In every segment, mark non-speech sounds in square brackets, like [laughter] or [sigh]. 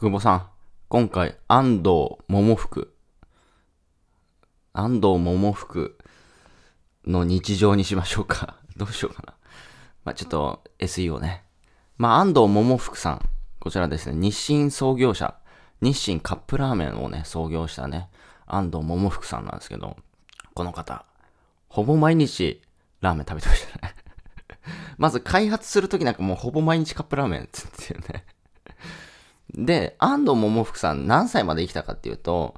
久保さん、今回、安藤桃福。安藤桃福の日常にしましょうか。[laughs] どうしようかな。まあ、ちょっと SEO ね。まあ、安藤桃福さん。こちらですね、日清創業者。日清カップラーメンをね、創業したね、安藤桃福さんなんですけど、この方、ほぼ毎日ラーメン食べてましたね [laughs] まず開発するときなんかもうほぼ毎日カップラーメンって言ってねで、安藤桃福さん何歳まで生きたかっていうと、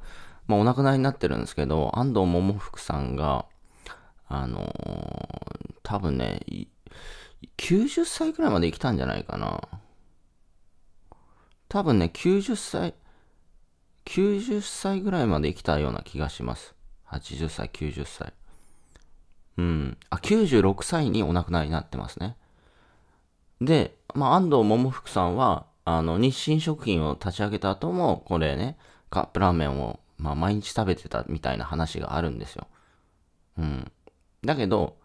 まあ、お亡くなりになってるんですけど、安藤桃福さんが、あのー、多分ね、90歳くらいまで生きたんじゃないかな。多分ね、90歳、90歳ぐらいまで生きたような気がします。80歳、90歳。うん。あ、96歳にお亡くなりになってますね。で、まあ、安藤桃福さんは、あの、日清食品を立ち上げた後も、これね、カップラーメンを、まあ、毎日食べてたみたいな話があるんですよ。うん。だけど、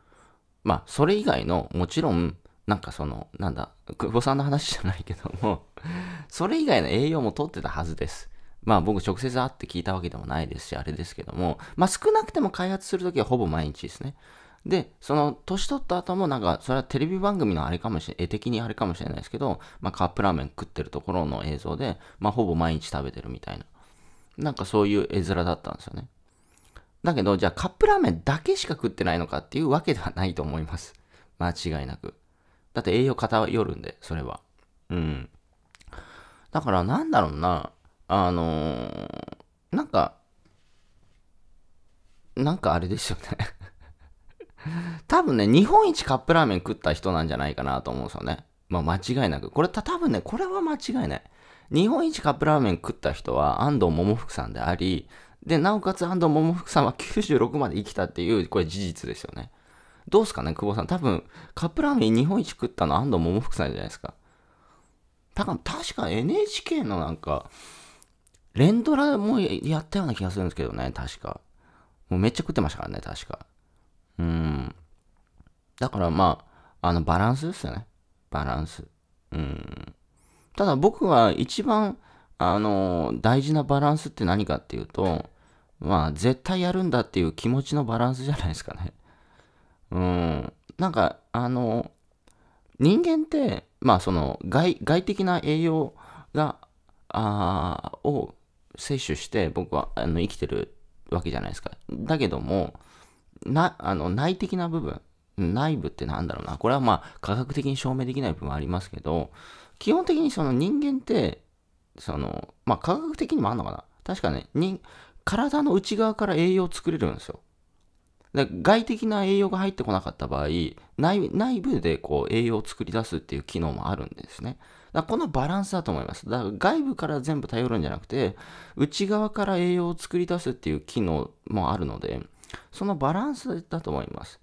まあ、それ以外の、もちろん、なんかその、なんだ、久保さんの話じゃないけども [laughs] それ以外の栄養も取ってたはずです。まあ僕直接会って聞いたわけでもないですし、あれですけども、まあ少なくても開発するときはほぼ毎日ですね。で、その年取った後もなんか、それはテレビ番組のあれかもしれ、絵的にあれかもしれないですけど、まあカップラーメン食ってるところの映像で、まあほぼ毎日食べてるみたいな。なんかそういう絵面だったんですよね。だけど、じゃあカップラーメンだけしか食ってないのかっていうわけではないと思います。[laughs] 間違いなく。だって栄養偏るんで、それは。うん。だからなんだろうな、あのー、なんか、なんかあれですよね [laughs] 多分ね、日本一カップラーメン食った人なんじゃないかなと思うんですよね。まあ間違いなく。これた、多分ね、これは間違いない。日本一カップラーメン食った人は安藤桃福さんであり、で、なおかつ安藤桃福さんは96まで生きたっていう、これ事実ですよね。どうすかね、久保さん。多分、カップラーメン日本一食ったの安藤桃福さんじゃないですか。たか確か NHK のなんか、連ドラもやったような気がするんですけどね、確か。もうめっちゃ食ってましたからね、確か。だからまあ、あの、バランスですよね。バランス。うん。ただ僕は一番、あの、大事なバランスって何かっていうと、まあ、絶対やるんだっていう気持ちのバランスじゃないですかね。うん。なんか、あの、人間って、まあ、その外、外的な栄養が、あを摂取して僕はあの生きてるわけじゃないですか。だけども、な、あの、内的な部分。内部ってなんだろうな。これはまあ科学的に証明できない部分はありますけど、基本的にその人間って、その、まあ科学的にもあんのかな。確かね、体の内側から栄養を作れるんですよ。で外的な栄養が入ってこなかった場合、内部でこう栄養を作り出すっていう機能もあるんですね。だこのバランスだと思います。だから外部から全部頼るんじゃなくて、内側から栄養を作り出すっていう機能もあるので、そのバランスだと思います。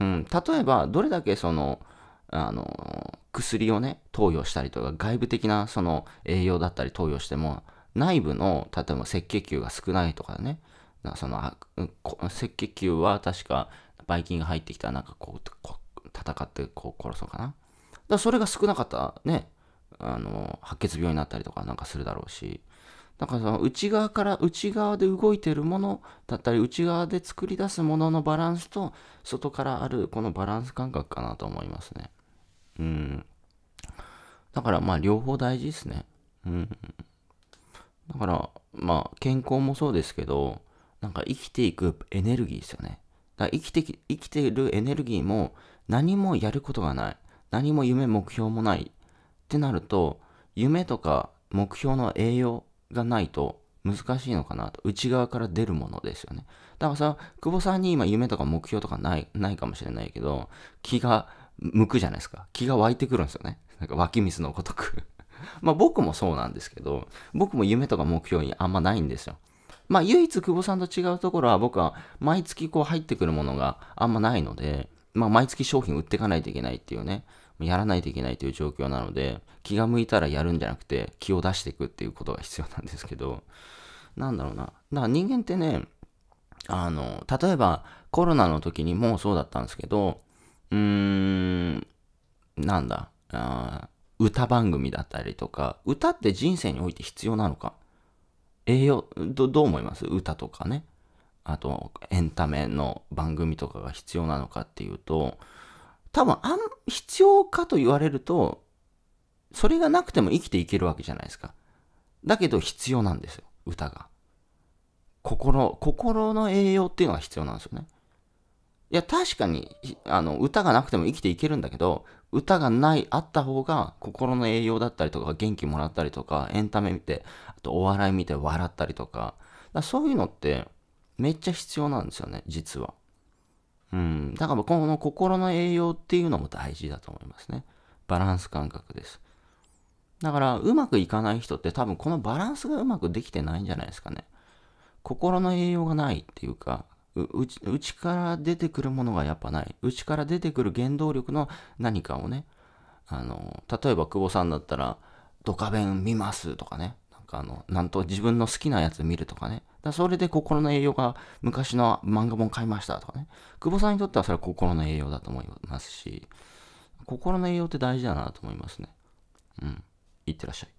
うん、例えば、どれだけその、あの、薬をね、投与したりとか、外部的なその栄養だったり投与しても、内部の、例えば赤血球が少ないとかね、その、赤血球は確か、バイキンが入ってきたらなんかこう、戦ってこう殺そうかな。だそれが少なかったらね、あの、白血病になったりとかなんかするだろうし、だからその内側から内側で動いてるものだったり内側で作り出すもののバランスと外からあるこのバランス感覚かなと思いますね。うん。だからまあ両方大事ですね。うん。だからまあ健康もそうですけどなんか生きていくエネルギーですよね。だ生きてき生きてるエネルギーも何もやることがない。何も夢目標もない。ってなると夢とか目標の栄養がないと難しいのかなと。内側から出るものですよね。だからさ、久保さんに今夢とか目標とかない、ないかもしれないけど、気が向くじゃないですか。気が湧いてくるんですよね。なんか湧き水のごとく [laughs] まあ僕もそうなんですけど、僕も夢とか目標にあんまないんですよ。まあ唯一久保さんと違うところは僕は毎月こう入ってくるものがあんまないので、まあ毎月商品売っていかないといけないっていうね。やらないといけないという状況なので、気が向いたらやるんじゃなくて、気を出していくっていうことが必要なんですけど、なんだろうな。だから人間ってね、あの、例えばコロナの時にもそうだったんですけど、うーん、なんだ、あ歌番組だったりとか、歌って人生において必要なのか。栄養、どどう思います歌とかね。あと、エンタメの番組とかが必要なのかっていうと、多分あん必要かと言われるとそれがなくても生きていけるわけじゃないですかだけど必要なんですよ歌が心心の栄養っていうのが必要なんですよねいや確かにあの歌がなくても生きていけるんだけど歌がないあった方が心の栄養だったりとか元気もらったりとかエンタメ見てあとお笑い見て笑ったりとかだそういうのってめっちゃ必要なんですよね実は。うん、だからこの心の栄養っていうのも大事だと思いますね。バランス感覚です。だからうまくいかない人って多分このバランスがうまくできてないんじゃないですかね。心の栄養がないっていうか、うち内から出てくるものがやっぱない。内から出てくる原動力の何かをね、あの、例えば久保さんだったら、ドカベン見ますとかね、なんかあの、なんと自分の好きなやつ見るとかね、だそれで心の栄養が昔の漫画本買いましたとかね。久保さんにとってはそれは心の栄養だと思いますし、心の栄養って大事だなと思いますね。うん。いってらっしゃい。